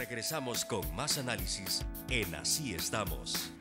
Regresamos con más análisis en Así estamos.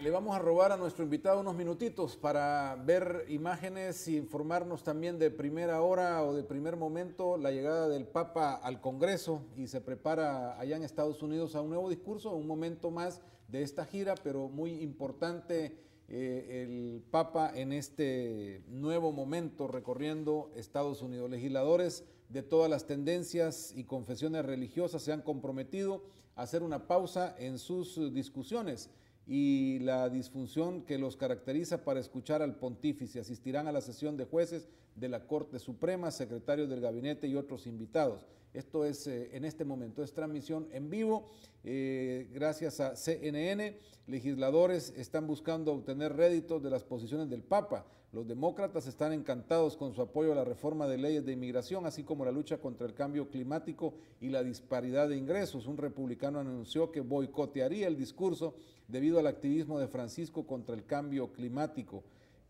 Le vamos a robar a nuestro invitado unos minutitos para ver imágenes y informarnos también de primera hora o de primer momento la llegada del Papa al Congreso y se prepara allá en Estados Unidos a un nuevo discurso, un momento más de esta gira, pero muy importante eh, el Papa en este nuevo momento recorriendo Estados Unidos. Legisladores de todas las tendencias y confesiones religiosas se han comprometido a hacer una pausa en sus discusiones y la disfunción que los caracteriza para escuchar al pontífice. Asistirán a la sesión de jueces de la Corte Suprema, secretarios del gabinete y otros invitados. Esto es eh, en este momento, es transmisión en vivo, eh, gracias a CNN. Legisladores están buscando obtener réditos de las posiciones del Papa. Los demócratas están encantados con su apoyo a la reforma de leyes de inmigración, así como la lucha contra el cambio climático y la disparidad de ingresos. Un republicano anunció que boicotearía el discurso debido al activismo de Francisco contra el cambio climático.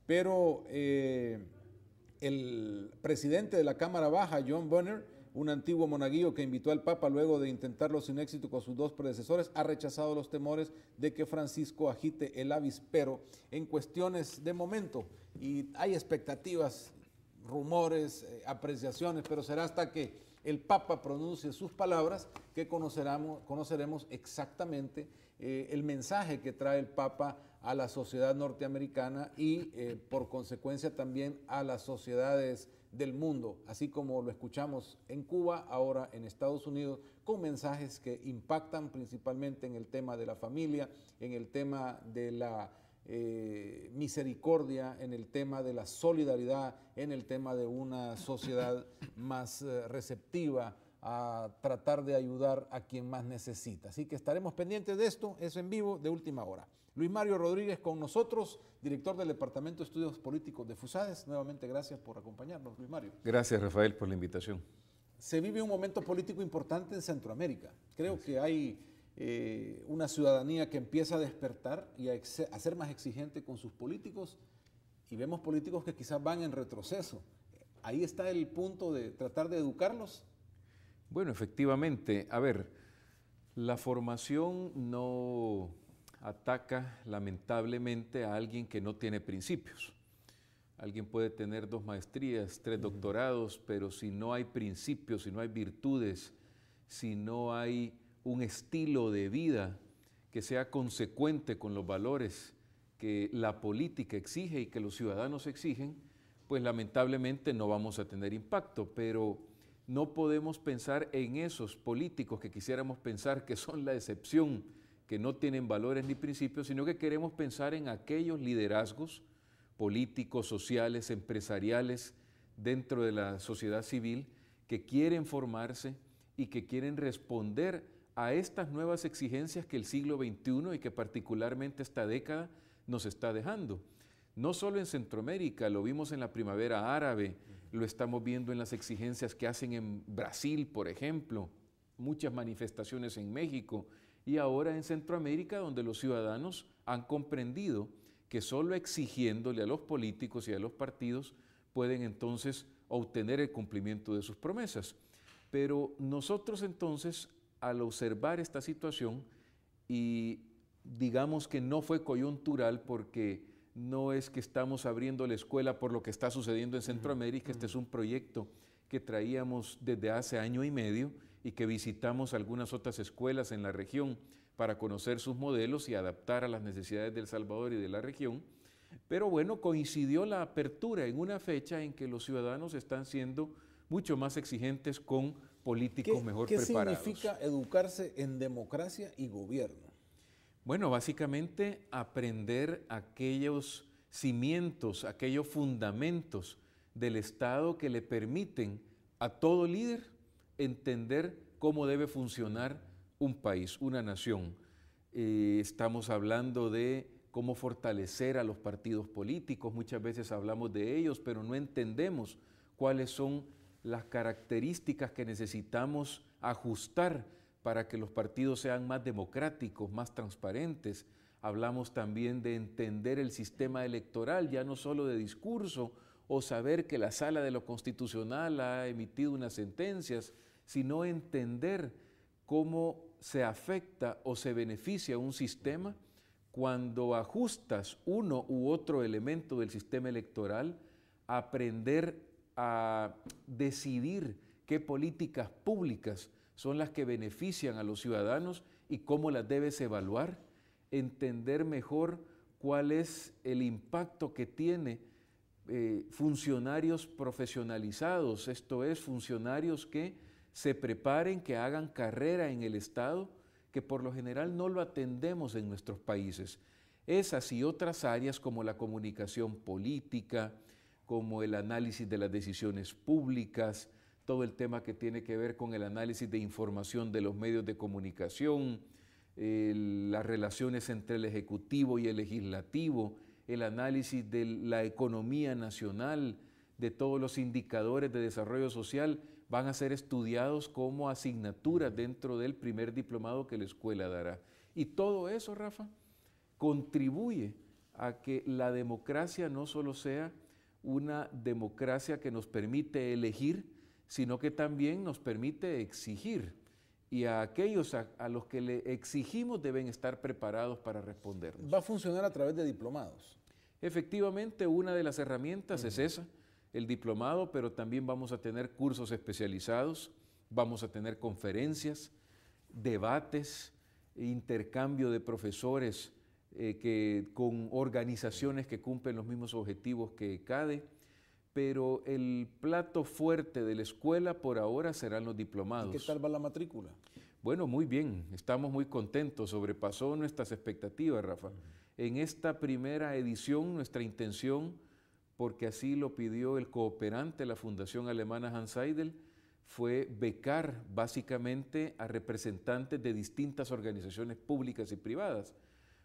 Pero eh, el presidente de la Cámara Baja, John Bonner, un antiguo monaguillo que invitó al Papa luego de intentarlo sin éxito con sus dos predecesores, ha rechazado los temores de que Francisco agite el avispero en cuestiones de momento. Y hay expectativas, rumores, eh, apreciaciones, pero será hasta que el Papa pronuncie sus palabras que conoceremos exactamente eh, el mensaje que trae el Papa a la sociedad norteamericana y eh, por consecuencia también a las sociedades del mundo, así como lo escuchamos en Cuba, ahora en Estados Unidos, con mensajes que impactan principalmente en el tema de la familia, en el tema de la eh, misericordia, en el tema de la solidaridad, en el tema de una sociedad más eh, receptiva a tratar de ayudar a quien más necesita. Así que estaremos pendientes de esto, es en vivo de última hora. Luis Mario Rodríguez con nosotros, director del Departamento de Estudios Políticos de FUSADES. Nuevamente gracias por acompañarnos, Luis Mario. Gracias, Rafael, por la invitación. Se vive un momento político importante en Centroamérica. Creo que hay eh, una ciudadanía que empieza a despertar y a ser más exigente con sus políticos y vemos políticos que quizás van en retroceso. Ahí está el punto de tratar de educarlos bueno, efectivamente, a ver, la formación no ataca lamentablemente a alguien que no tiene principios. Alguien puede tener dos maestrías, tres doctorados, pero si no hay principios, si no hay virtudes, si no hay un estilo de vida que sea consecuente con los valores que la política exige y que los ciudadanos exigen, pues lamentablemente no vamos a tener impacto. Pero no podemos pensar en esos políticos que quisiéramos pensar que son la excepción, que no tienen valores ni principios, sino que queremos pensar en aquellos liderazgos políticos, sociales, empresariales dentro de la sociedad civil que quieren formarse y que quieren responder a estas nuevas exigencias que el siglo XXI y que particularmente esta década nos está dejando. No solo en Centroamérica, lo vimos en la primavera árabe, lo estamos viendo en las exigencias que hacen en Brasil, por ejemplo, muchas manifestaciones en México y ahora en Centroamérica, donde los ciudadanos han comprendido que solo exigiéndole a los políticos y a los partidos pueden entonces obtener el cumplimiento de sus promesas. Pero nosotros entonces, al observar esta situación, y digamos que no fue coyuntural porque no es que estamos abriendo la escuela por lo que está sucediendo en Centroamérica, este es un proyecto que traíamos desde hace año y medio y que visitamos algunas otras escuelas en la región para conocer sus modelos y adaptar a las necesidades del Salvador y de la región. Pero bueno, coincidió la apertura en una fecha en que los ciudadanos están siendo mucho más exigentes con políticos mejor preparados. ¿Qué significa educarse en democracia y gobierno? Bueno, básicamente aprender aquellos cimientos, aquellos fundamentos del Estado que le permiten a todo líder entender cómo debe funcionar un país, una nación. Eh, estamos hablando de cómo fortalecer a los partidos políticos, muchas veces hablamos de ellos, pero no entendemos cuáles son las características que necesitamos ajustar para que los partidos sean más democráticos, más transparentes. Hablamos también de entender el sistema electoral, ya no sólo de discurso o saber que la sala de lo constitucional ha emitido unas sentencias, sino entender cómo se afecta o se beneficia un sistema cuando ajustas uno u otro elemento del sistema electoral, aprender a decidir qué políticas públicas son las que benefician a los ciudadanos y cómo las debes evaluar, entender mejor cuál es el impacto que tiene eh, funcionarios profesionalizados, esto es, funcionarios que se preparen, que hagan carrera en el Estado, que por lo general no lo atendemos en nuestros países. Esas y otras áreas como la comunicación política, como el análisis de las decisiones públicas, todo el tema que tiene que ver con el análisis de información de los medios de comunicación, las relaciones entre el Ejecutivo y el Legislativo, el análisis de la economía nacional, de todos los indicadores de desarrollo social, van a ser estudiados como asignaturas dentro del primer diplomado que la escuela dará. Y todo eso, Rafa, contribuye a que la democracia no solo sea una democracia que nos permite elegir, sino que también nos permite exigir. Y a aquellos a, los que le exigimos deben estar preparados para respondernos. Va a funcionar a través de diplomados. Efectivamente, una de las herramientas es esa, el diplomado, pero también vamos a tener cursos especializados, vamos a tener conferencias, debates, intercambio de profesores eh, que, con organizaciones que cumplen los mismos objetivos que CADE pero el plato fuerte de la escuela por ahora serán los diplomados. ¿Y ¿Qué tal va la matrícula? Bueno, muy bien, estamos muy contentos, sobrepasó nuestras expectativas, Rafa. En esta primera edición, nuestra intención, porque así lo pidió el cooperante, la Fundación Alemana Hans Seidel, fue becar básicamente a representantes de distintas organizaciones públicas y privadas.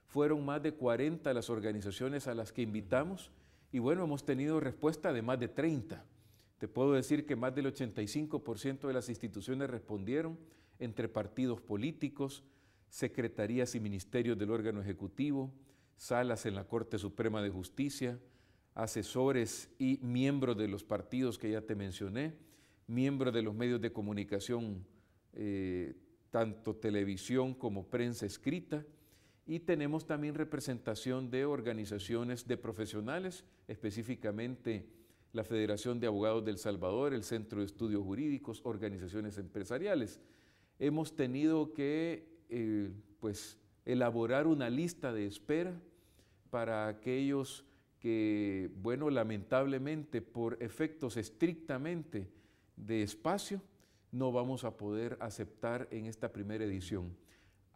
Fueron más de 40 las organizaciones a las que invitamos. Y bueno, hemos tenido respuesta de más de 30. Te puedo decir que más del 85% de las instituciones respondieron entre partidos políticos, secretarías y ministerios del órgano ejecutivo, salas en la Corte Suprema de Justicia, asesores y miembros de los partidos que ya te mencioné, miembros de los medios de comunicación, eh, tanto televisión como prensa escrita, y tenemos también representación de organizaciones de profesionales, específicamente la Federación de Abogados del Salvador, el Centro de Estudios Jurídicos, organizaciones empresariales. Hemos tenido que eh, pues, elaborar una lista de espera para aquellos que, bueno, lamentablemente por efectos estrictamente de espacio, no vamos a poder aceptar en esta primera edición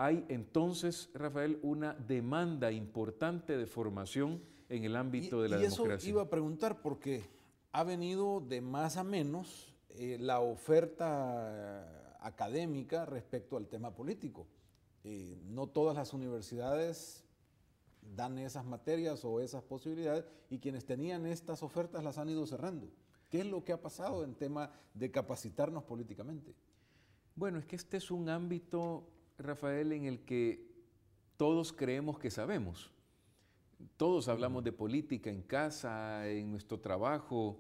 hay entonces, Rafael, una demanda importante de formación en el ámbito de la y Eso iba a preguntar porque ha venido de más a menos eh, la oferta académica respecto al tema político. Eh, no todas las universidades dan esas materias o esas posibilidades y quienes tenían estas ofertas las han ido cerrando. ¿Qué es lo que ha pasado en tema de capacitarnos políticamente? Bueno, es que este es un ámbito Rafael, en el que todos creemos que sabemos. Todos hablamos de política en casa, en nuestro trabajo,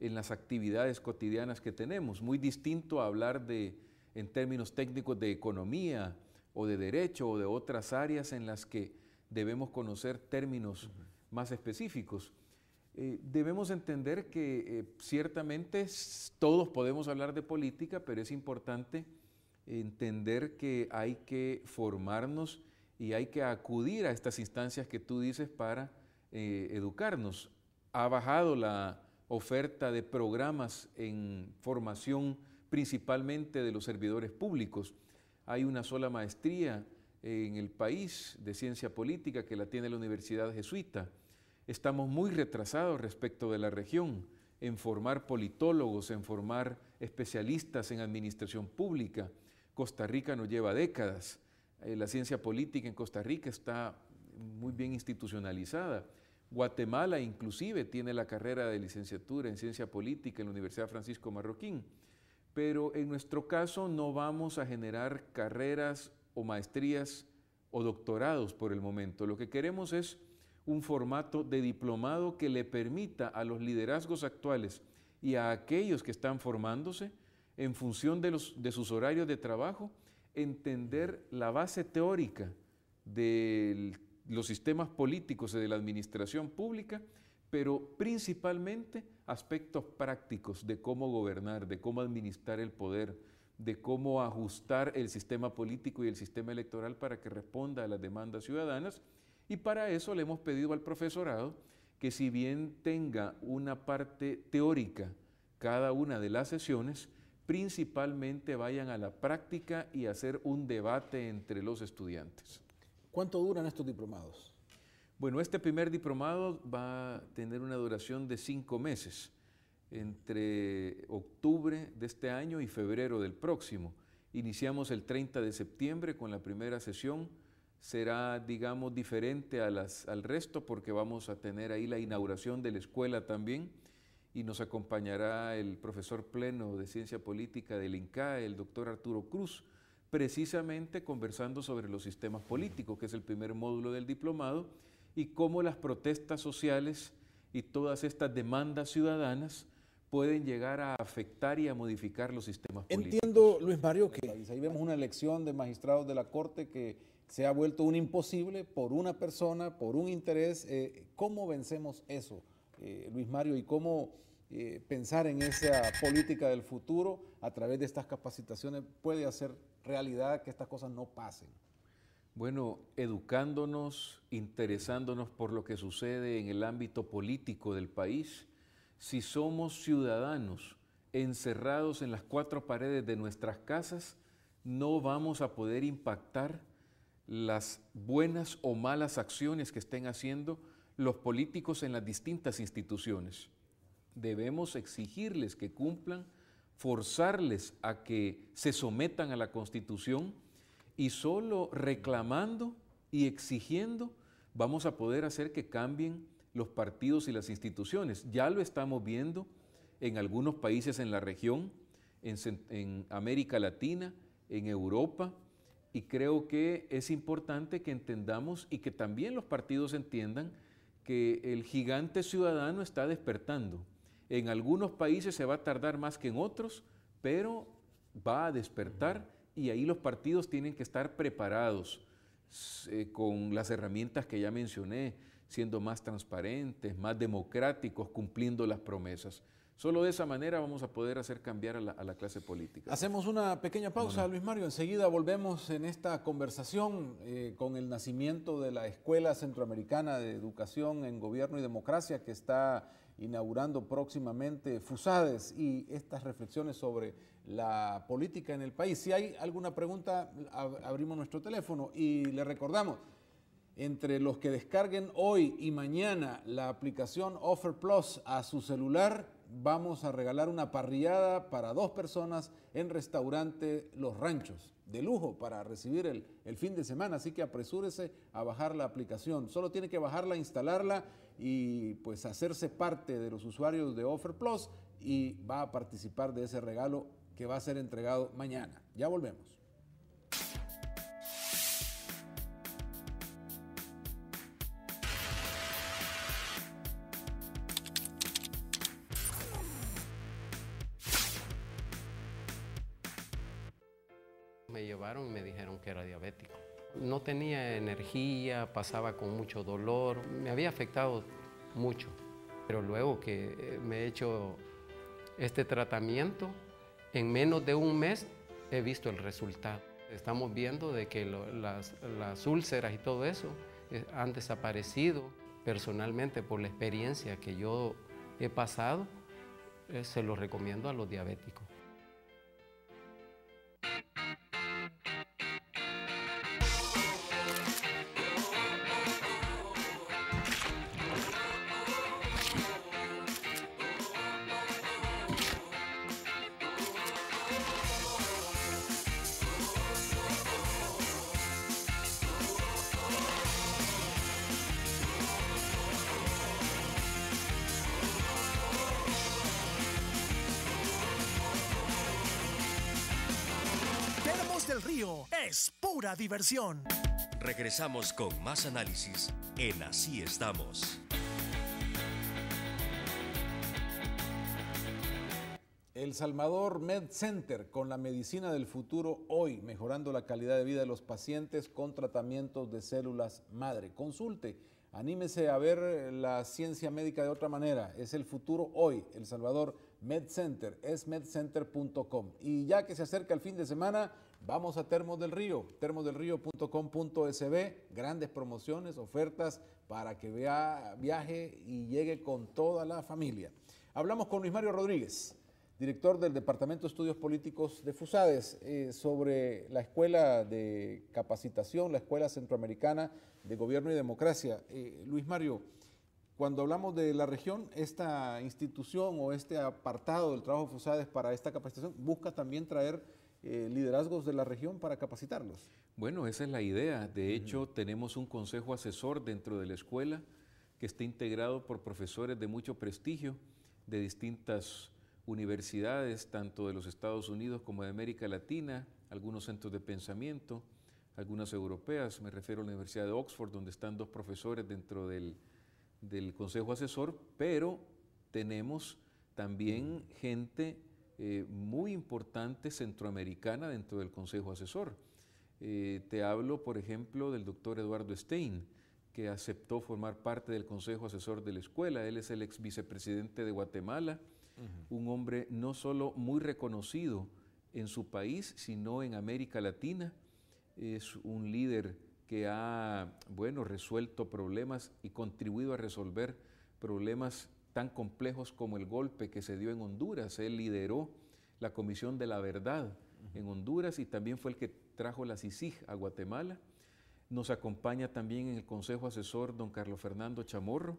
en las actividades cotidianas que tenemos. Muy distinto a hablar de, en términos técnicos de economía o de derecho o de otras áreas en las que debemos conocer términos más específicos. Eh, debemos entender que eh, ciertamente todos podemos hablar de política, pero es importante entender que hay que formarnos y hay que acudir a estas instancias que tú dices para eh, educarnos. Ha bajado la oferta de programas en formación principalmente de los servidores públicos. Hay una sola maestría en el país de ciencia política que la tiene la Universidad Jesuita. Estamos muy retrasados respecto de la región en formar politólogos, en formar especialistas en administración pública, Costa Rica nos lleva décadas. Eh, la ciencia política en Costa Rica está muy bien institucionalizada. Guatemala inclusive tiene la carrera de licenciatura en ciencia política en la Universidad Francisco Marroquín, pero en nuestro caso no vamos a generar carreras o maestrías o doctorados por el momento. Lo que queremos es un formato de diplomado que le permita a los liderazgos actuales y a aquellos que están formándose en función de, de sus horarios de trabajo, entender la base teórica de los sistemas políticos y de la administración pública, pero principalmente aspectos prácticos de cómo gobernar, de cómo administrar el poder, de cómo ajustar el sistema político y el sistema electoral para que responda a las demandas ciudadanas. Y para eso le hemos pedido al profesorado que si bien tenga una parte teórica cada una de las sesiones, principalmente vayan a la práctica y hacer un debate entre los estudiantes. ¿Cuánto duran estos diplomados? Bueno, este primer diplomado va a tener una duración de cinco meses, entre octubre de este año y febrero del próximo. Iniciamos el 30 de septiembre con la primera sesión. Será, digamos, diferente al resto porque vamos a tener ahí la inauguración de la escuela también y nos acompañará el profesor pleno de Ciencia Política del INCAE, el doctor Arturo Cruz, precisamente conversando sobre los sistemas políticos, que es el primer módulo del diplomado, y cómo las protestas sociales y todas estas demandas ciudadanas pueden llegar a afectar y a modificar los sistemas políticos. Entiendo, Luis Mario, que ahí vemos una elección de magistrados de la Corte que se ha vuelto un imposible por una persona, por un interés. Eh, ¿Cómo vencemos eso? Eh, Luis Mario, y cómo eh, pensar en esa política del futuro a través de estas capacitaciones puede hacer realidad que estas cosas no pasen. Bueno, educándonos, interesándonos por lo que sucede en el ámbito político del país, si somos ciudadanos encerrados en las cuatro paredes de nuestras casas, no vamos a poder impactar las buenas o malas acciones que estén haciendo los políticos en las distintas instituciones. Debemos exigirles que cumplan, forzarles a que se sometan a la Constitución y solo reclamando y exigiendo vamos a poder hacer que cambien los partidos y las instituciones. Ya lo estamos viendo en algunos países en la región, en, en, América Latina, en Europa, y creo que es importante que entendamos y que también los partidos entiendan que el gigante ciudadano está despertando. En algunos países se va a tardar más que en otros, pero va a despertar y ahí los partidos tienen que estar preparados eh, con las herramientas que ya mencioné, siendo más transparentes, más democráticos, cumpliendo las promesas. Solo de esa manera vamos a poder hacer cambiar a la, clase política. Hacemos una pequeña pausa, Luis Mario. Enseguida volvemos en esta conversación eh, con el nacimiento de la Escuela Centroamericana de Educación en Gobierno y Democracia que está inaugurando próximamente FUSADES y estas reflexiones sobre la política en el país. Si hay alguna pregunta, abrimos nuestro teléfono y le recordamos entre los que descarguen hoy y mañana la aplicación Offer Plus a su celular, vamos a regalar una parrillada para dos personas en restaurante Los Ranchos, de lujo para recibir el, fin de semana, así que apresúrese a bajar la aplicación. Solo tiene que bajarla, instalarla y pues hacerse parte de los usuarios de Offer Plus y va a participar de ese regalo que va a ser entregado mañana. Ya volvemos. Me llevaron y me dijeron que era diabético. No tenía energía, pasaba con mucho dolor, me había afectado mucho. Pero luego que eh, me he hecho este tratamiento, en menos de un mes he visto el resultado. Estamos viendo de que las, las úlceras y todo eso eh, han desaparecido. Personalmente, por la experiencia que yo he pasado, eh, se lo recomiendo a los diabéticos. es pura diversión. Regresamos con más análisis en Así estamos. El Salvador Med Center con la medicina del futuro hoy, mejorando la calidad de vida de los pacientes con tratamientos de células madre. Consulte, anímese a ver la ciencia médica de otra manera. Es el futuro hoy, El Salvador Med Center, es medcenter.com. Y ya que se acerca el fin de semana, Vamos a Termos del Río, termosdelrío.com.sb, grandes promociones, ofertas para que vea, viaje y llegue con toda la familia. Hablamos con Luis Mario Rodríguez, director del Departamento de Estudios Políticos de FUSADES, eh, sobre la Escuela de Capacitación, la Escuela Centroamericana de Gobierno y Democracia. Eh, Luis Mario, cuando hablamos de la región, esta institución o este apartado del trabajo de FUSADES para esta capacitación busca también traer eh, liderazgos de la región para capacitarlos. Bueno, esa es la idea. De hecho, tenemos un consejo asesor dentro de la escuela que está integrado por profesores de mucho prestigio de distintas universidades, tanto de los Estados Unidos como de América Latina, algunos centros de pensamiento, algunas europeas, me refiero a la Universidad de Oxford, donde están dos profesores dentro del, del Consejo Asesor, pero tenemos también gente eh, muy importante centroamericana dentro del Consejo Asesor. Eh, te hablo, por ejemplo, del doctor Eduardo Stein, que aceptó formar parte del Consejo Asesor de la Escuela. Él es el ex vicepresidente de Guatemala, un hombre no solo muy reconocido en su país, sino en América Latina. Es un líder que ha, bueno, resuelto problemas y contribuido a resolver problemas tan complejos como el golpe que se dio en Honduras. Él lideró la Comisión de la Verdad en Honduras y también fue el que trajo la CICIG a Guatemala. Nos acompaña también en el Consejo Asesor don Carlos Fernando Chamorro,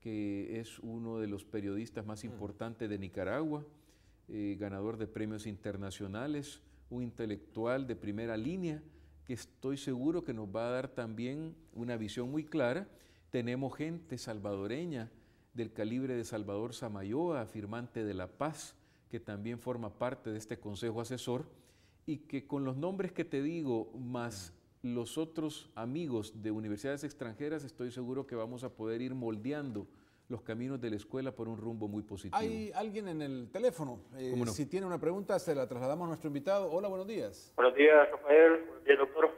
que es uno de los periodistas más importantes de Nicaragua, eh, ganador de premios internacionales, un intelectual de primera línea que estoy seguro que nos va a dar también una visión muy clara. Tenemos gente salvadoreña, del calibre de Salvador Samayoa, firmante de la paz, que también forma parte de este consejo asesor, y que con los nombres que te digo, más los otros amigos de universidades extranjeras, estoy seguro que vamos a poder ir moldeando los caminos de la escuela por un rumbo muy positivo. Hay alguien en el teléfono. Eh, si tiene una pregunta, se la trasladamos a nuestro invitado. Hola, buenos días. Buenos días, Rafael. Buenos días, doctor.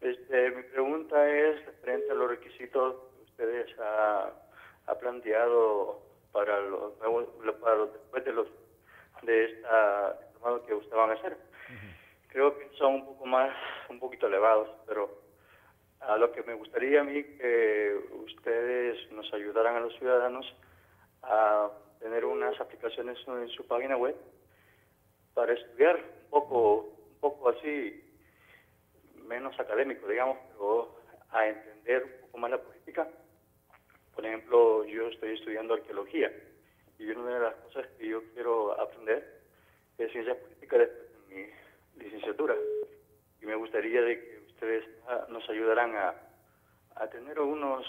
Este, mi pregunta es, frente a los requisitos que ustedes a ha planteado para los, para los después de los de esta que ustedes van a hacer. Creo que son un poco más, un poquito elevados, pero a lo que me gustaría a mí que ustedes nos ayudaran a los ciudadanos a tener unas aplicaciones en su página web para estudiar un poco, un poco así, menos académico, digamos, pero a entender un poco más la política por ejemplo, yo estoy estudiando arqueología y una de las cosas que yo quiero aprender es ciencia política después de mi licenciatura. Y me gustaría de que ustedes ah, nos ayudaran a, tener unos,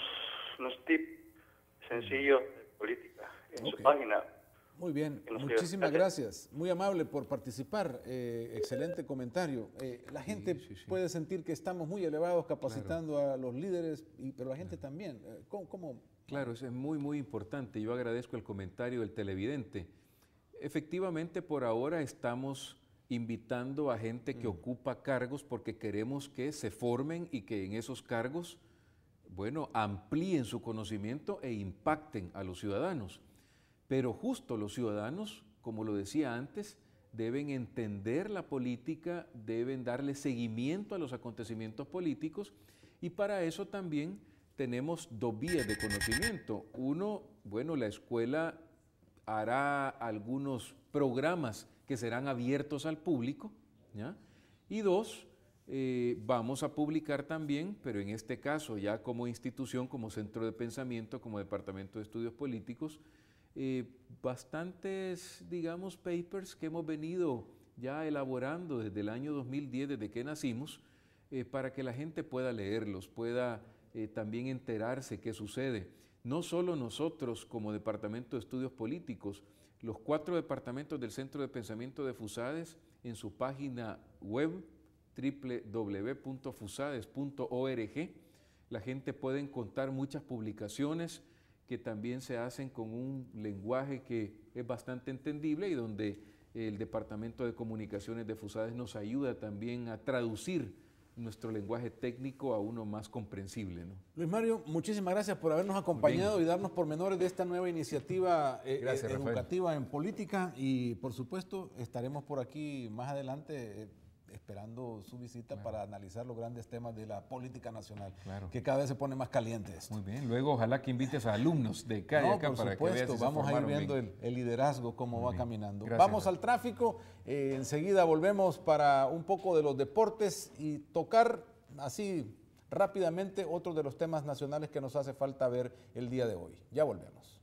unos tips sencillos de política en su página. Muy bien, muchísimas gracias. Muy amable por participar. Eh, excelente comentario. Eh, la gente puede sentir que estamos muy elevados capacitando a los líderes, pero la gente también. Eh, ¿Cómo, Claro, eso es muy, muy importante. Yo agradezco el comentario del televidente. Efectivamente, por ahora estamos invitando a gente que mm. ocupa cargos porque queremos que se formen y que en esos cargos, bueno, amplíen su conocimiento e impacten a los ciudadanos. Pero justo los ciudadanos, como lo decía antes, deben entender la política, deben darle seguimiento a los acontecimientos políticos y para eso también tenemos dos vías de conocimiento. Uno, bueno, la escuela hará algunos programas que serán abiertos al público, Y dos, eh, vamos a publicar también, pero en este caso ya como institución, como centro de pensamiento, como departamento de estudios políticos, eh, bastantes, digamos, papers que hemos venido ya elaborando desde el año 2010, desde que nacimos, eh, para que la gente pueda leerlos, pueda eh, también enterarse qué sucede. No solo nosotros como Departamento de Estudios Políticos, los cuatro departamentos del Centro de Pensamiento de Fusades en su página web www.fusades.org, la gente puede encontrar muchas publicaciones que también se hacen con un lenguaje que es bastante entendible y donde el Departamento de Comunicaciones de Fusades nos ayuda también a traducir nuestro lenguaje técnico a uno más comprensible. Luis Mario, muchísimas gracias por habernos acompañado y darnos pormenores de esta nueva iniciativa eh, eh, educativa en política y por supuesto estaremos por aquí más adelante. Eh, esperando su visita para analizar los grandes temas de la política nacional, que cada vez se pone más caliente Muy bien, luego ojalá que invites a alumnos de calle no, por para supuesto, que vamos a ir viendo el, liderazgo, cómo va caminando. vamos al tráfico, eh, enseguida volvemos para un poco de los deportes y tocar así rápidamente otro de los temas nacionales que nos hace falta ver el día de hoy. Ya volvemos.